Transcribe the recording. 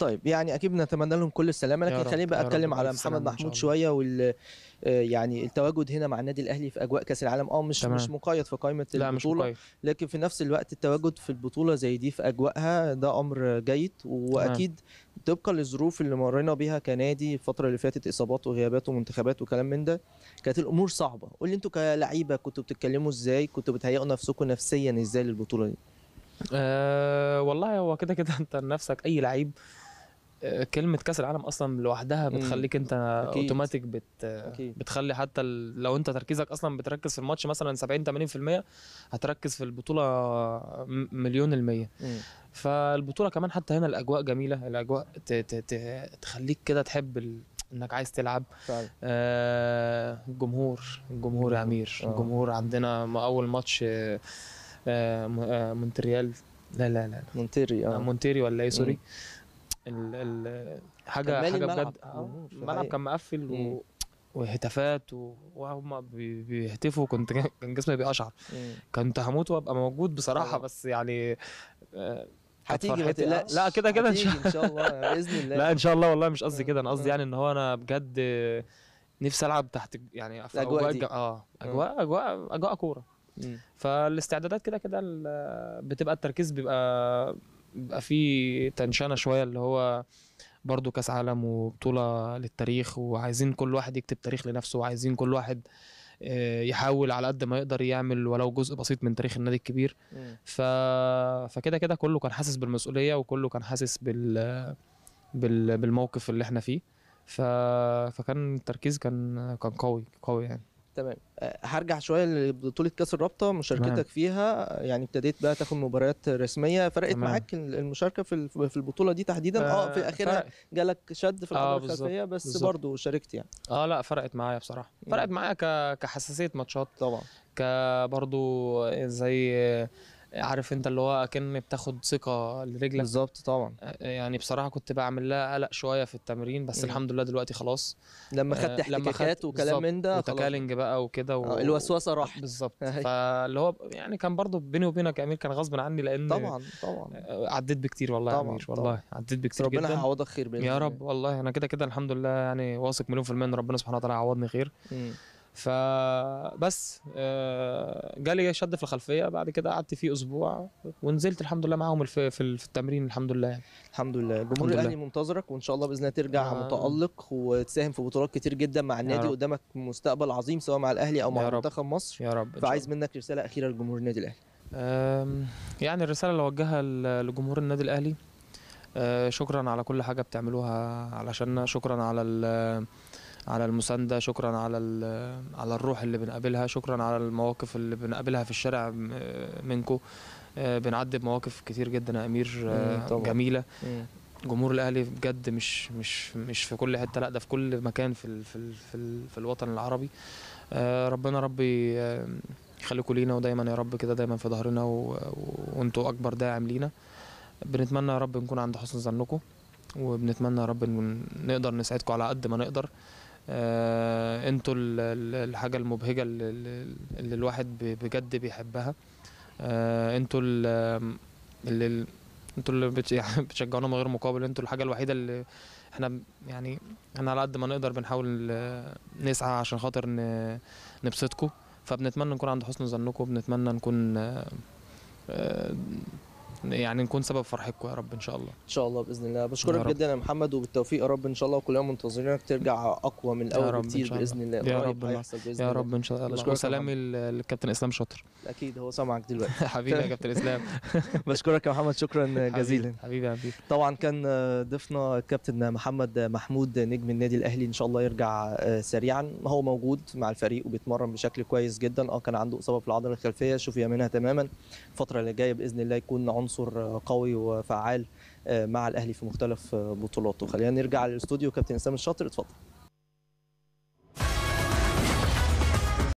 طيب يعني اكيد بنتمنى لهم كل السلامه لكن خليني بقى اتكلم على محمد محمود شويه وال آه، يعني التواجد هنا مع النادي الاهلي في اجواء كاس العالم اه مش تمام. مش مقيد في قائمه البطوله مش لكن في نفس الوقت التواجد في البطوله زي دي في اجواءها ده امر جيد واكيد تمام. طبقا للظروف اللي مرينا بيها كنادي الفتره اللي فاتت اصابات وغيابات ومنتخبات وكلام من ده كانت الامور صعبه قول لي انتوا كلعيبه كنتوا بتتكلموا ازاي كنتوا بتهيئوا نفسكم نفسيا ازاي للبطوله دي أه والله هو كده كده انت نفسك اي لعيب كلمه كاس العالم اصلا لوحدها بتخليك انت اوتوماتيك بت أكيد. بتخلي حتى لو انت تركيزك اصلا بتركز في الماتش مثلا 70 80% هتركز في البطوله مليون المية فالبطوله كمان حتى هنا الاجواء جميله الاجواء ت ت ت تخليك كده تحب ال... انك عايز تلعب فعلا. آه الجمهور الجمهور يا امير آه. الجمهور عندنا اول ماتش آه آه،, آه مونتريال لا لا لا مونتيري آه. اه مونتيري ولا ايه سوري مم. ال ال حاجه حاجه بجد الملعب آه، كان مقفل و... وهتافات و... وهم بي... بيهتفوا كنت كان جسمي بيقشعر كنت هموت وابقى موجود بصراحه أوه. بس يعني آه، هتيجي لا كده كده ان شاء, إن شاء الله باذن الله لا ان شاء الله والله مش قصدي كده انا قصدي يعني ان هو انا بجد نفسي العب تحت يعني في اجواء دي. اه اجواء اجواء اجواء كوره فالاستعدادات كده كده بتبقى التركيز بيبقى بقى في تنشنه شويه اللي هو برضه كاس عالم وبطوله للتاريخ وعايزين كل واحد يكتب تاريخ لنفسه وعايزين كل واحد آه، يحاول على قد ما يقدر يعمل ولو جزء بسيط من تاريخ النادي الكبير ف... فكده كده كله كان حاسس بالمسؤوليه وكله كان حاسس بال... بال... بالموقف اللي احنا فيه ف... فكان التركيز كان كان قوي قوي يعني تمام آه، هرجع شويه لبطوله كاس الرابطه مشاركتك فيها يعني ابتديت بقى تاخد مباريات رسميه فرقت تمام. معاك المشاركه في في البطوله دي تحديدا اه في آه، اخرها جالك شد في القدره آه الخلفيه بس بالزبط. برضو شاركت يعني اه لا فرقت معايا بصراحه فرقت معايا كحساسيه ماتشات طبعا كبرضو زي عارف انت اللي هو اكن بتاخد ثقه لرجلك بالظبط طبعا آه، آه، يعني بصراحه كنت بعمل لها قلق شويه في التمرين بس م. الحمد لله دلوقتي خلاص لما آه، خدت احتكاكات وكلام من ده وتكالنج بقى وكده و... الوسوسه راح بالظبط فاللي هو يعني كان برضو بيني وبينك يا امير كان غصب عني لان طبعا طبعا عديت بكتير والله طبعا يا امير والله طبعاً. عديت بكتير ربنا جدا ربنا هيعوضك خير يا رب والله انا كده كده الحمد لله يعني واثق مليون في المية ان ربنا سبحانه وتعالى هيعوضني خير م. فبس آه، جالي شد في الخلفيه بعد كده قعدت فيه اسبوع ونزلت الحمد لله معاهم في التمرين الحمد لله يعني. الحمد لله الجمهور الاهلي منتظرك وان شاء الله باذن الله ترجع آه. متالق وتساهم في بطولات كتير جدا مع النادي قدامك مستقبل عظيم سواء مع الاهلي او مع منتخب مصر يا رب فعايز منك رساله اخيره لجمهور النادي الاهلي يعني الرساله اللي اوجهها لجمهور النادي الاهلي آه، شكرا على كل حاجه بتعملوها علشاننا شكرا على على المسانده شكرا على على الروح اللي بنقابلها شكرا على المواقف اللي بنقابلها في الشارع آه، منكم آه، بنعدي بمواقف كتير جدا يا امير آه، جميله جمهور الاهلي بجد مش مش مش في كل حته لا ده في كل مكان في في في, في الوطن العربي ربنا ربي يخليكم لينا ودايما يا رب كده دايما في ظهرنا وانتوا اكبر داعم لينا بنتمنى يا رب نكون عند حسن ظنكم وبنتمنى يا رب نقدر نساعدكم على قد ما نقدر آه، انتوا الحاجه المبهجه اللي, اللي الواحد بجد بيحبها آه، انتوا اللي انتوا اللي بتشجعونا من غير مقابل انتوا الحاجه الوحيده اللي احنا يعني احنا على قد ما نقدر بنحاول آه، نسعى عشان خاطر نبسطكم فبنتمنى نكون عند حسن ظنكم وبنتمنى نكون يعني نكون سبب فرحتكم يا رب ان شاء الله ان شاء الله باذن الله بشكرك جدا يا محمد وبالتوفيق يا رب ان شاء الله وكلنا منتظرينك ترجع اقوى من الاول كتير باذن الله يا رب يا رب ان شاء الله وسلامي للكابتن اسلام شاطر اكيد هو سامعك دلوقتي حبيبي يا كابتن اسلام بشكرك يا محمد شكرا جزيلا حبيبي يا حبيبي طبعا كان ضيفنا الكابتن محمد محمود نجم النادي الاهلي ان شاء الله يرجع آه، سريعا هو موجود مع الفريق وبيتمرن بشكل كويس جدا اه كان عنده اصابه في العضله الخلفيه شوف منها تماما الفتره اللي جايه باذن الله يكون عنصر عنصر قوي وفعال آه، مع الاهلي في مختلف آه، بطولاته خلينا نرجع للاستوديو كابتن اسامه الشاطر اتفضل